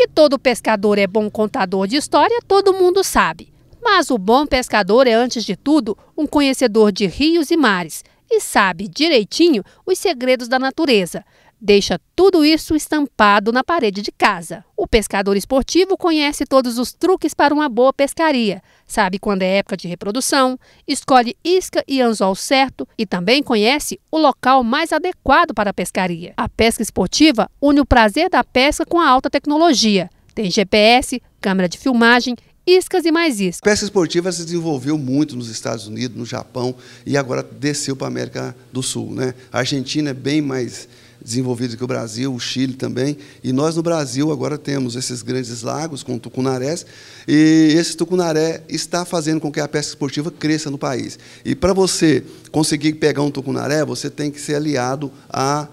Que todo pescador é bom contador de história, todo mundo sabe. Mas o bom pescador é, antes de tudo, um conhecedor de rios e mares e sabe direitinho os segredos da natureza. Deixa tudo isso estampado na parede de casa. O pescador esportivo conhece todos os truques para uma boa pescaria, sabe quando é época de reprodução, escolhe isca e anzol certo e também conhece o local mais adequado para a pescaria. A pesca esportiva une o prazer da pesca com a alta tecnologia. Tem GPS, câmera de filmagem iscas e mais iscas. pesca esportiva se desenvolveu muito nos Estados Unidos, no Japão e agora desceu para a América do Sul. Né? A Argentina é bem mais desenvolvida que o Brasil, o Chile também. E nós no Brasil agora temos esses grandes lagos com tucunarés, e esse tucunaré está fazendo com que a pesca esportiva cresça no país. E para você conseguir pegar um tucunaré, você tem que ser aliado à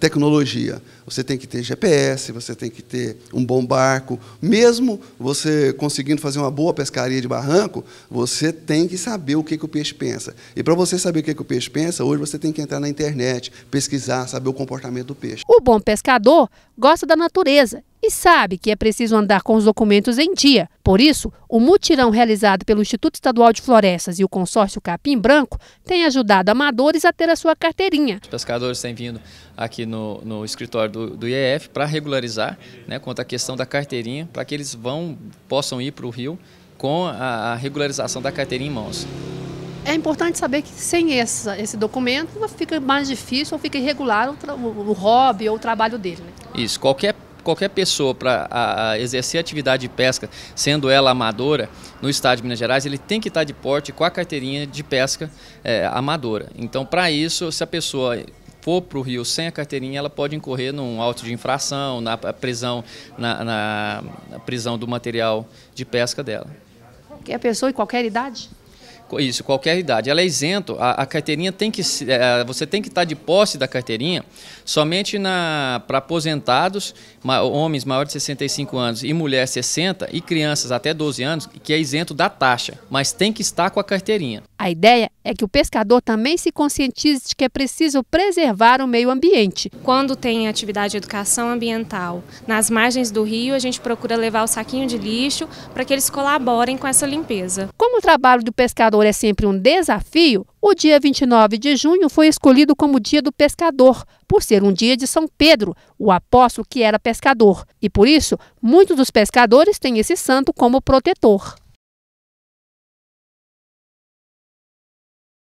tecnologia você tem que ter GPS, você tem que ter um bom barco. Mesmo você conseguindo fazer uma boa pescaria de barranco, você tem que saber o que, que o peixe pensa. E para você saber o que, que o peixe pensa, hoje você tem que entrar na internet, pesquisar, saber o comportamento do peixe. O bom pescador gosta da natureza e sabe que é preciso andar com os documentos em dia. Por isso, o mutirão realizado pelo Instituto Estadual de Florestas e o consórcio Capim Branco tem ajudado amadores a ter a sua carteirinha. Os pescadores têm vindo aqui no, no escritório do, do IEF para regularizar né, quanto à questão da carteirinha, para que eles vão, possam ir para o Rio com a, a regularização da carteirinha em mãos. É importante saber que sem essa, esse documento fica mais difícil ou fica irregular o, o, o hobby ou o trabalho dele. Né? Isso, qualquer qualquer pessoa para exercer atividade de pesca, sendo ela amadora, no estado de Minas Gerais, ele tem que estar tá de porte com a carteirinha de pesca é, amadora. Então, para isso, se a pessoa for para o Rio sem a carteirinha, ela pode incorrer num auto de infração, na prisão, na, na, na prisão do material de pesca dela. Qualquer pessoa e qualquer idade? Isso, qualquer idade. Ela é isento, a, a carteirinha tem que. É, você tem que estar tá de posse da carteirinha somente para aposentados, ma, homens maiores de 65 anos e mulheres 60 e crianças até 12 anos, que é isento da taxa, mas tem que estar com a carteirinha. A ideia é que o pescador também se conscientize de que é preciso preservar o meio ambiente. Quando tem atividade de educação ambiental nas margens do rio, a gente procura levar o saquinho de lixo para que eles colaborem com essa limpeza. Como o trabalho do pescador pescador é sempre um desafio, o dia 29 de junho foi escolhido como Dia do Pescador, por ser um dia de São Pedro, o apóstolo que era pescador. E por isso, muitos dos pescadores têm esse santo como protetor.